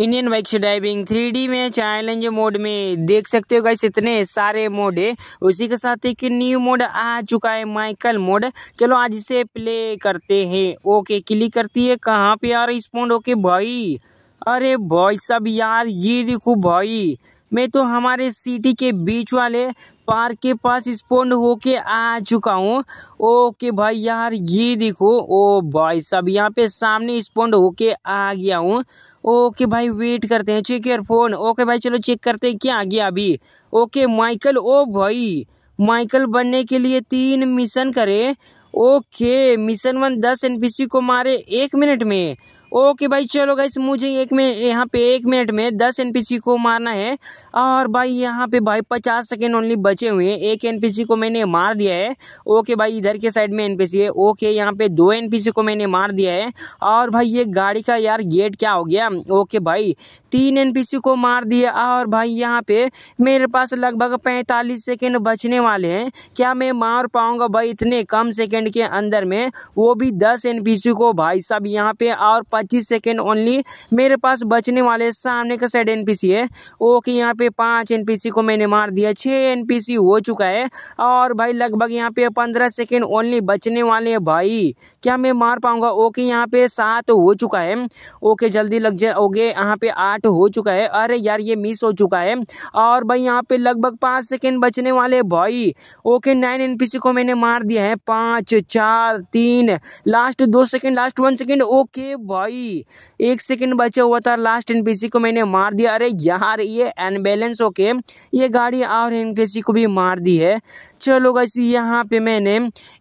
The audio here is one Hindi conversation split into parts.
इंडियन बाइक्स ड्राइविंग थ्री में चैलेंज मोड में देख सकते हो गाइस इतने सारे मोड है उसी के साथ एक न्यू मोड आ चुका है माइकल मोड चलो आज इसे प्ले करते हैं ओके क्लिक करती है कहाँ पे यार स्पॉन्ड ओके भाई अरे भाई सब यार ये देखो भाई मैं तो हमारे सिटी के बीच वाले पार्क के पास स्पॉन्ड होके आ चुका हूँ ओके भाई यार ये देखो ओ भाई सब यहाँ पे सामने स्पॉन्ड होके आ गया हूँ ओके भाई वेट करते हैं चेक यार फोन ओके भाई चलो चेक करते हैं क्या आ गया अभी ओके माइकल ओ भाई माइकल बनने के लिए तीन मिशन करे ओके मिशन वन दस एनपीसी को मारे एक मिनट में ओके भाई चलो गाइस मुझे एक मिनट यहाँ पे एक मिनट में दस एनपीसी को मारना है और भाई यहाँ पे भाई पचास सेकेंड ओनली बचे हुए हैं एक एनपीसी को मैंने मार दिया है ओके भाई इधर के साइड में एनपीसी है ओके यहाँ पे दो एनपीसी को मैंने मार दिया है और भाई ये गाड़ी का यार गेट क्या हो गया ओके भाई तीन एन को मार दिया और भाई यहाँ पे मेरे पास लगभग पैंतालीस सेकेंड बचने वाले हैं क्या मैं मार पाऊँगा भाई इतने कम सेकेंड के अंदर में वो भी दस एन को भाई साहब यहाँ पे और पच्चीस सेकेंड ओनली मेरे पास बचने वाले सामने का साइड एन है ओके यहाँ पे पाँच एन को मैंने मार दिया छः एन हो चुका है और भाई लगभग यहाँ पे पंद्रह सेकेंड ओनली बचने वाले हैं भाई क्या मैं मार पाऊँगा ओके यहाँ पे सात हो चुका है ओके जल्दी लग जाओगे यहाँ पे आठ हो चुका है अरे यार ये मिस हो चुका है और भाई यहाँ पे लगभग पाँच सेकेंड बचने वाले भाई ओके नाइन एन को मैंने मार दिया है पाँच चार तीन लास्ट दो second last one second okay भाई भाई एक सेकंड बचा हुआ था लास्ट एन को मैंने मार दिया अरे यार ये अनबैलेंस ओके ये गाड़ी और एन को भी मार दी है चलो बस यहाँ पे मैंने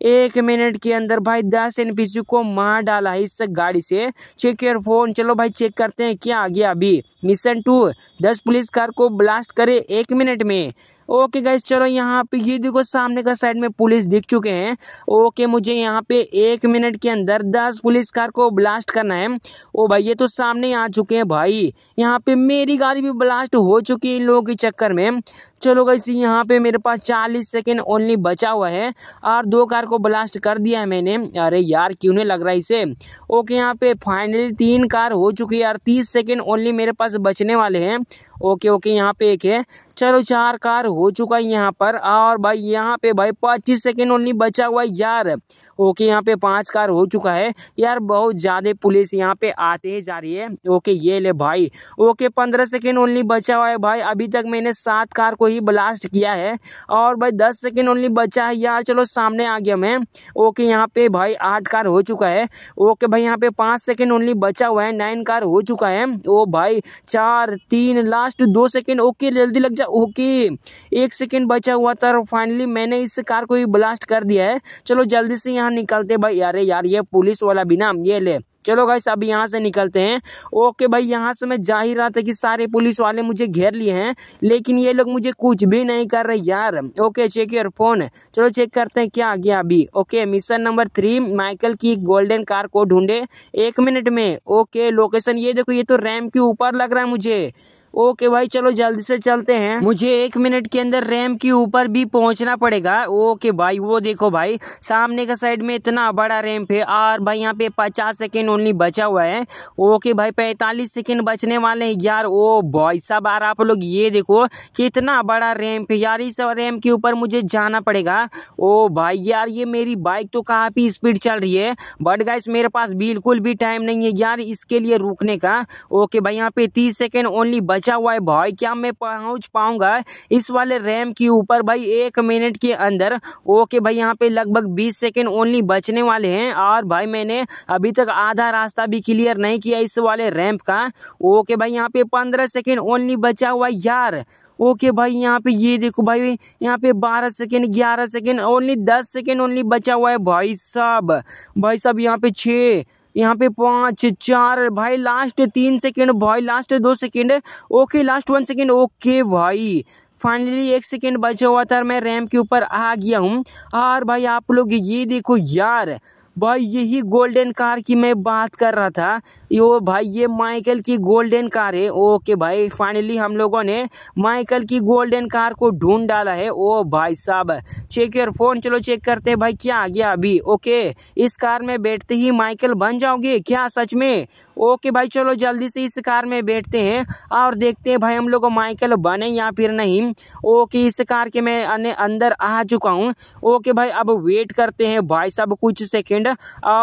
एक मिनट के अंदर भाई दस एन को मार डाला है इस गाड़ी से चेक योर फोन चलो भाई चेक करते हैं क्या आ गया अभी मिशन टू दस पुलिस कार को ब्लास्ट करे एक मिनट में ओके गाइज चलो यहाँ पे ये देखो सामने का साइड में पुलिस दिख चुके हैं ओके मुझे यहाँ पे एक मिनट के अंदर दस पुलिस कार को ब्लास्ट करना है ओ भाई ये तो सामने आ चुके हैं भाई यहाँ पे मेरी गाड़ी भी ब्लास्ट हो चुकी है इन लोगों के चक्कर में चलो गाइस यहाँ पे मेरे पास चालीस सेकेंड ओनली बचा हुआ है और दो कार को ब्लास्ट कर दिया है मैंने अरे यार क्यों नहीं लग रहा है इसे ओके यहाँ पे फाइनली तीन कार हो चुकी है यार तीस सेकेंड ओनली मेरे पास बचने वाले हैं ओके ओके यहाँ पे एक है चलो चार कार हो चुका है यहाँ पर और भाई यहाँ पे भाई पच्चीस सेकेंड ओनली बचा हुआ है यार ओके यहाँ पे पांच कार हो चुका है यार बहुत ज़्यादा पुलिस यहाँ पे आते ही जा रही है ओके ये ले भाई ओके पंद्रह सेकेंड ओनली बचा हुआ है भाई अभी तक मैंने सात कार को ही ब्लास्ट किया है और भाई दस सेकेंड ओनली बचा है यार चलो सामने आ गया मैं ओके यहाँ पे भाई आठ कार हो चुका है ओके भाई यहाँ पे पाँच सेकेंड ओनली बचा हुआ है नाइन कार हो चुका है ओ भाई चार तीन लास्ट दो सेकेंड ओके जल्दी लग जा ओके एक सेकेंड बचा हुआ था और फाइनली मैंने इस कार को ही ब्लास्ट कर दिया है चलो जल्दी से यहाँ निकलते भाई अरे यार ये पुलिस वाला भी ना ये ले चलो भाई अब यहाँ से निकलते हैं ओके भाई यहाँ से मैं जा ही रहा था कि सारे पुलिस वाले मुझे घेर लिए हैं लेकिन ये लोग मुझे कुछ भी नहीं कर रहे यार ओके चेक योर फोन चलो चेक करते हैं क्या आ गया अभी okay mission number three Michael की गोल्डन कार को ढूंढे एक मिनट में ओके लोकेशन ये देखो ये तो रैम के ऊपर लग रहा है मुझे ओके भाई चलो जल्दी से चलते हैं मुझे एक मिनट के अंदर रैम के ऊपर भी पहुंचना पड़ेगा ओके भाई वो देखो भाई सामने का साइड में इतना बड़ा रैम्प है और भाई यहाँ पे पचास सेकेंड ओनली बचा हुआ है ओके भाई पैंतालीस सेकेंड बचने वाले हैं यार ओ भाई सब यार आप लोग ये देखो कि इतना बड़ा रैम्प है यार इस रैम के ऊपर मुझे जाना पड़ेगा ओ भाई यार ये मेरी बाइक तो काफ़ी स्पीड चल रही है बट गाइस मेरे पास बिल्कुल भी टाइम नहीं है यार इसके लिए रुकने का ओके भाई यहाँ पे तीस सेकेंड ओनली बच पूछा हुआ है भाई क्या मैं पहुंच पाऊंगा इस वाले रैम के ऊपर भाई एक मिनट के अंदर ओके भाई यहाँ पे लगभग बीस सेकेंड ओनली बचने वाले हैं और भाई मैंने अभी तक आधा रास्ता भी क्लियर नहीं किया इस वाले रैम्प का ओके भाई यहाँ पे पंद्रह सेकेंड ओनली बचा हुआ यार ओके भाई यहाँ पे ये देखो भाई यहाँ पे बारह सेकेंड ग्यारह सेकेंड ओनली दस सेकेंड ओनली बचा हुआ है भाई साहब भाई साहब यहाँ पे छः यहाँ पे पाँच चार भाई लास्ट तीन सेकेंड भाई लास्ट दो second okay last one second okay भाई फाइनली एक सेकेंड बचा हुआ था मैं रैम के ऊपर आ गया हूँ और भाई आप लोग ये देखो यार भाई यही गोल्डन कार की मैं बात कर रहा था यो भाई ये माइकल की गोल्डन कार है ओके भाई फाइनली हम लोगों ने माइकल की गोल्डन कार को ढूंढ डाला है ओ भाई साहब चेक योर फोन चलो चेक करते हैं भाई क्या आ गया अभी ओके इस कार में बैठते ही माइकल बन जाओगे क्या सच में ओके भाई चलो जल्दी से इस कार में बैठते हैं और देखते हैं भाई हम लोग माइकल बने या फिर नहीं ओके इस कार के मैं अंदर आ चुका हूँ ओके भाई अब वेट करते हैं भाई साहब कुछ सेकेंड एंड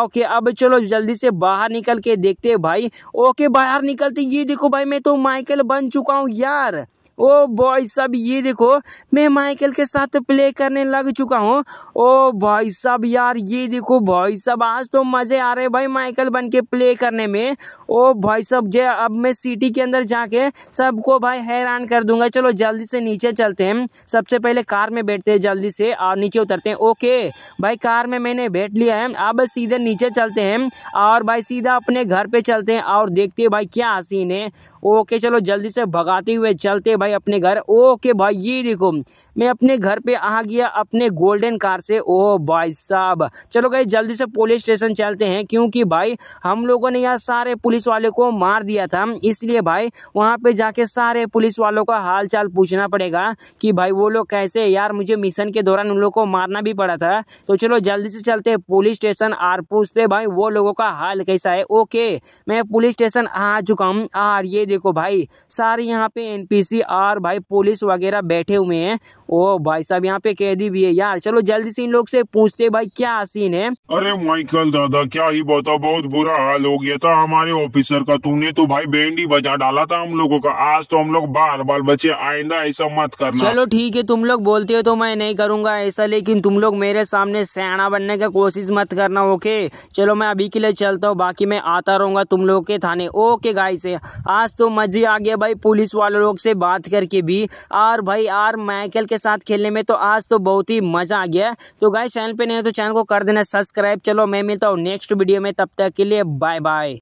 ओके अब चलो जल्दी से बाहर निकल के देखते हैं भाई ओके बाहर निकलते ये देखो भाई मैं तो माइकल बन चुका हूँ यार ओ भाई साहब ये देखो मैं माइकल के साथ प्ले करने लग चुका हूँ ओ भाई साहब यार ये देखो भाई साहब आज तो मज़े आ रहे भाई माइकल बन के प्ले करने में ओ भाई साहब जय अब मैं सिटी के अंदर जाके सबको भाई हैरान कर दूंगा चलो जल्दी से नीचे चलते हैं सबसे पहले कार में बैठते हैं जल्दी से और नीचे उतरते हैं ओके भाई कार में मैंने बैठ लिया है अब सीधे नीचे चलते हैं और भाई सीधा अपने घर पर चलते हैं और देखते हैं भाई क्या सीन है ओके चलो जल्दी से भगाते हुए चलते भाई भाई अपने घर ओके भाई ये देखो मैं अपने घर पे आ गया अपने गोल्डन कार से ओ भाई साहब चलो भाई जल्दी से पुलिस स्टेशन चलते हैं क्योंकि भाई हम लोगों ने यहाँ सारे पुलिस वाले को मार दिया था इसलिए भाई वहाँ पे जाके सारे पुलिस वालों का हाल चाल पूछना पड़ेगा कि भाई वो लोग कैसे यार मुझे मिशन के दौरान उन लोगों को मारना भी पड़ा था तो चलो जल्दी से चलते पुलिस स्टेशन आर पूछते भाई वो लोगों का हाल कैसा है ओके मैं पुलिस स्टेशन आ चुका हूँ आर ये देखो भाई सारे यहाँ पे एन और भाई पुलिस वगैरह बैठे हुए हैं ओ भाई साहब यहाँ पे कैदी भी है यार चलो जल्दी से इन लोग से पूछते भाई क्या सीन है अरे माइकल दादा क्या ही बताओ बहुत बुरा हाल हो गया था हमारे ऑफिसर का तूने तो भाई बैंड बजा डाला था हम लोगों का आज तो हम लोग बार बार बचे आईंदा ऐसा मत करना चलो ठीक है तुम लोग बोलते हो तो मैं नहीं करूंगा ऐसा लेकिन तुम लोग मेरे सामने सेना बनने का कोशिश मत करना ओके चलो मैं अभी के लिए चलता हूँ बाकी मैं आता रहूंगा तुम लोग के थाने ओके से आज तो मजे आ गया भाई पुलिस वाले लोग से बात बात करके भी और भाई आर माइकल के साथ खेलने में तो आज तो बहुत ही मज़ा आ गया तो गाय चैनल पे नहीं तो चैनल को कर देना सब्सक्राइब चलो मैं मिलता हूँ नेक्स्ट वीडियो में तब तक के लिए बाय बाय